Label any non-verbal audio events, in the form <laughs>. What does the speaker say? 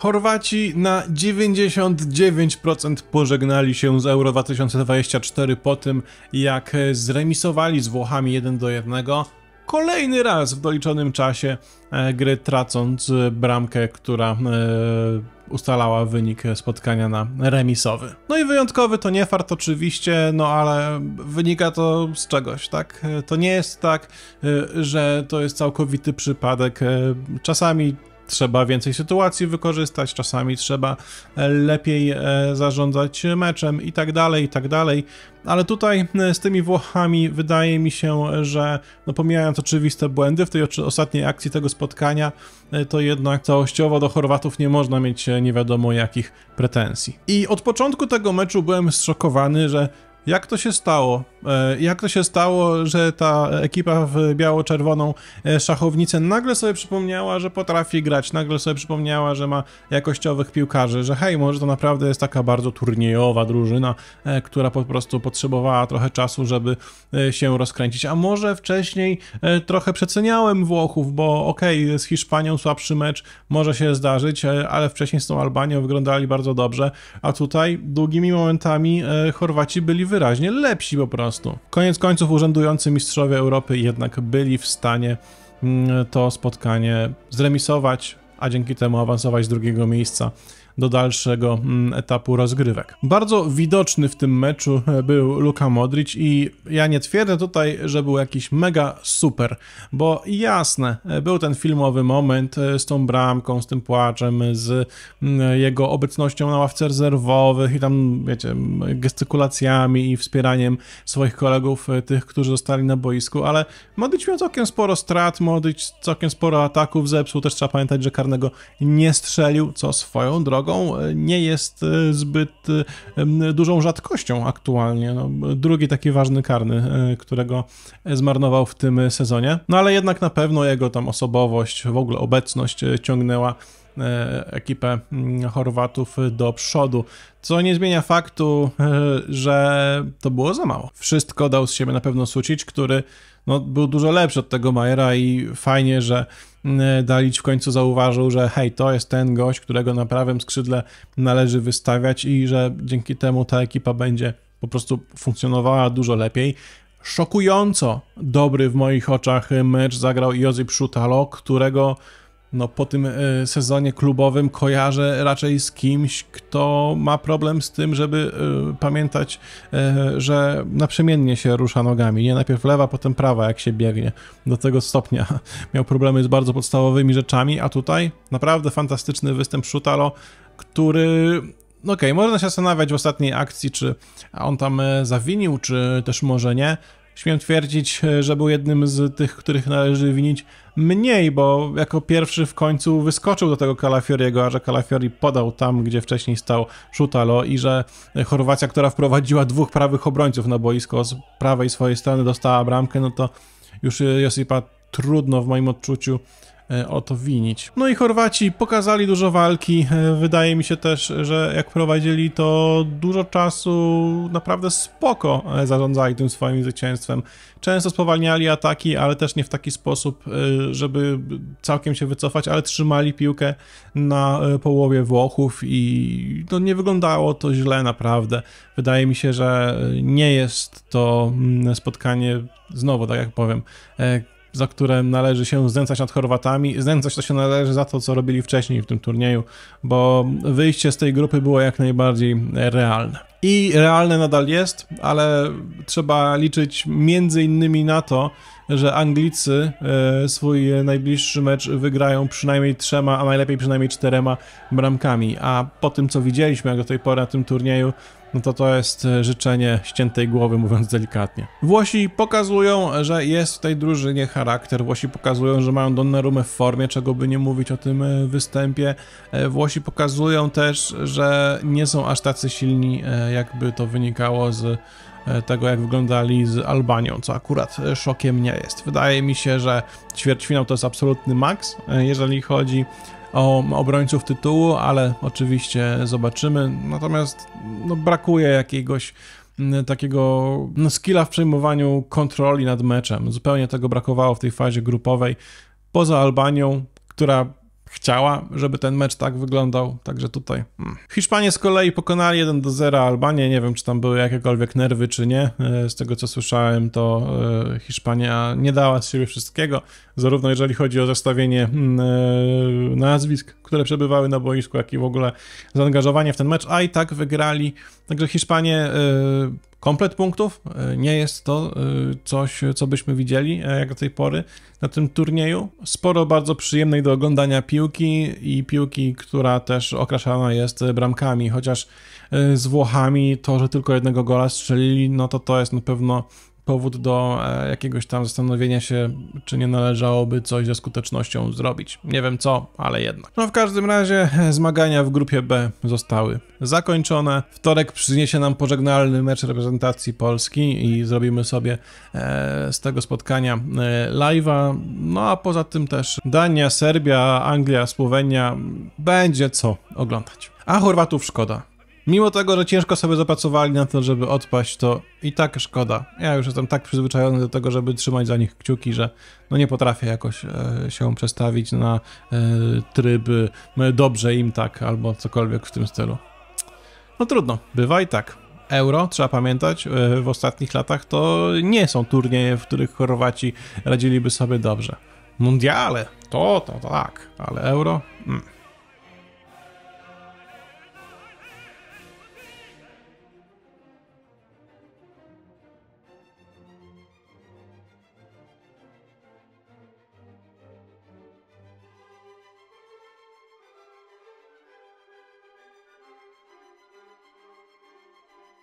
Chorwaci na 99% pożegnali się z Euro 2024 po tym, jak e, zremisowali z Włochami 1 do 1. Kolejny raz w doliczonym czasie e, gry tracąc e, bramkę, która ustalała wynik spotkania na remisowy. No i wyjątkowy to nie fart oczywiście, no ale wynika to z czegoś, tak? To nie jest tak, że to jest całkowity przypadek. Czasami trzeba więcej sytuacji wykorzystać, czasami trzeba e, lepiej e, zarządzać meczem i tak dalej, i tak dalej. Ale tutaj e, z tymi Włochami wydaje mi się, że no pomijając oczywiste błędy w tej ostatniej akcji tego spotkania, to jednak całościowo do Chorwatów nie można mieć nie wiadomo jakich pretensji. I od początku tego meczu byłem zszokowany, że jak to się stało? E, jak to się stało, że ta ekipa w biało-czerwoną e, szachownicę nagle sobie przypomniała, że potrafi grać, nagle sobie przypomniała, że ma jakościowych piłkarzy, że hej, może to naprawdę jest taka bardzo turniejowa drużyna, e, która po prostu potrzebowała trochę czasu, żeby się rozkręcić. A może wcześniej trochę przeceniałem Włochów, bo okej, okay, z Hiszpanią słabszy mecz może się zdarzyć, ale wcześniej z tą Albanią wyglądali bardzo dobrze, a tutaj długimi momentami Chorwaci byli wyraźnie lepsi po prostu. Koniec końców urzędujący mistrzowie Europy jednak byli w stanie mm, to spotkanie zremisować, a dzięki temu awansować z drugiego miejsca do dalszego mm, etapu rozgrywek. Bardzo widoczny w tym meczu e, był Luka Modric i ja nie twierdzę tutaj, że był jakiś mega super, bo jasne, e, był ten filmowy moment e, z tą bramką, z tym płaczem, z mm, jego obecnością na ławce rezerwowych i tam, wiecie, gestykulacjami i wspieraniem swoich kolegów, tych, którzy zostali na boisku, ale Modric miał całkiem sporo strat, Modric całkiem sporo ataków zepsuł, też trzeba pamiętać, że karne karnego nie strzelił, co swoją drogą e, nie jest e, zbyt e, dużą rzadkością aktualnie. No, drugi taki ważny karny, którego zmarnował w tym sezonie. No ale jednak na pewno jego tam osobowość, w ogóle obecność ciągnęła E, ekipę mm, Chorwatów do przodu. Co nie zmienia faktu, e, że to było za mało. Wszystko dał z siebie na pewno Sucic, który no, był dużo lepszy od tego Majera i fajnie, że mm, Dalić w końcu zauważył, że hej, to jest ten gość, którego na prawym skrzydle należy wystawiać i że dzięki temu ta ekipa będzie po prostu funkcjonowała dużo lepiej. Szokująco dobry w moich oczach mecz zagrał Jozip Szutalo, którego no, po tym e, sezonie klubowym kojarzę raczej z kimś, kto ma problem z tym, żeby e, pamiętać, e, że naprzemiennie się rusza nogami. Nie najpierw lewa, potem prawa, jak się biegnie. Do tego stopnia <laughs> miał problemy z bardzo podstawowymi rzeczami, a tutaj naprawdę fantastyczny występ Szutalo, który no okej, okay, można się zastanawiać w ostatniej akcji, czy on tam zawinił, czy też może nie, śmiem twierdzić, e, że był jednym z tych, których należy winić mniej, bo jako pierwszy w końcu wyskoczył do tego Calafioriego, a że Calafiori podał tam, gdzie wcześniej stał Szutalo i że Chorwacja, która wprowadziła dwóch prawych obrońców na boisko z prawej swojej strony dostała bramkę, no to już Josipa trudno w moim odczuciu E, o to winić. No i Chorwaci pokazali dużo walki. E, wydaje mi się też, że jak prowadzili to dużo czasu, naprawdę spoko e, zarządzali tym swoim zwycięstwem. Często spowalniali ataki, ale też nie w taki sposób, żeby całkiem się wycofać, ale trzymali piłkę na połowie Włochów i no nie wyglądało to źle naprawdę. Wydaje mi się, że nie jest to mm, spotkanie, znowu tak jak powiem, za które należy się znęcać nad Chorwatami. Znęcać to się należy za to, co robili wcześniej w tym turnieju, bo wyjście z tej grupy było jak najbardziej realne. I realne nadal jest, ale trzeba liczyć między innymi na to, że Anglicy e, swój najbliższy mecz wygrają przynajmniej trzema, a najlepiej przynajmniej czterema bramkami. A po tym, co widzieliśmy jak do tej pory na tym turnieju, no to to jest e, życzenie ściętej głowy, mówiąc delikatnie. Włosi pokazują, że jest w tej drużynie charakter. Włosi pokazują, że mają Donnarumę w formie, czego by nie mówić o tym e, występie. E, Włosi pokazują też, że nie są aż tacy silni, jakby to wynikało z tego, jak wyglądali z Albanią, co akurat szokiem nie jest. Wydaje mi się, że ćwierćfinał to jest absolutny maks, jeżeli chodzi o obrońców tytułu, ale oczywiście zobaczymy. Natomiast no, brakuje jakiegoś mm, takiego no, skilla w przejmowaniu kontroli nad meczem. Zupełnie tego brakowało w tej fazie grupowej. Poza Albanią, która chciała, żeby ten mecz tak wyglądał, także tutaj. Hmm. Hiszpanie z kolei pokonali 1 do 0 Albanię, nie wiem czy tam były jakiekolwiek nerwy czy nie, e, z tego co słyszałem to e, Hiszpania nie dała z siebie wszystkiego, zarówno jeżeli chodzi o zestawienie hmm, e, nazwisk, które przebywały na boisku, jak i w ogóle zaangażowanie w ten mecz, a i tak wygrali, także Hiszpanie komplet punktów. E, nie jest to e, coś, co byśmy widzieli e, jak do tej pory na tym turnieju. Sporo bardzo przyjemnej do oglądania piłki i piłki, która też okraszana jest bramkami, chociaż z Włochami to, że tylko jednego gola strzelili, no to to jest na pewno powód do e, jakiegoś tam zastanowienia się, czy nie należałoby coś ze skutecznością zrobić. Nie wiem co, ale jednak. No w każdym razie <laughs> zmagania w grupie B zostały zakończone. Wtorek przyniesie nam pożegnalny mecz reprezentacji Polski i zrobimy sobie e, z tego spotkania e, live'a. No a poza tym też Dania, Serbia, Anglia, Słowenia będzie co oglądać. A Chorwatów szkoda. Mimo tego, że ciężko sobie zapracowali na to, żeby odpaść, to i tak szkoda. Ja już jestem tak przyzwyczajony do tego, żeby trzymać za nich kciuki, że no nie potrafię jakoś e, się przestawić na e, no, dobrze im tak, albo cokolwiek w tym stylu. No trudno, bywa i tak. Euro, trzeba pamiętać, e, w ostatnich latach to nie są turnieje, w których Chorwaci radziliby sobie dobrze. Mundiale, to, to, tak, ale Euro... Mm.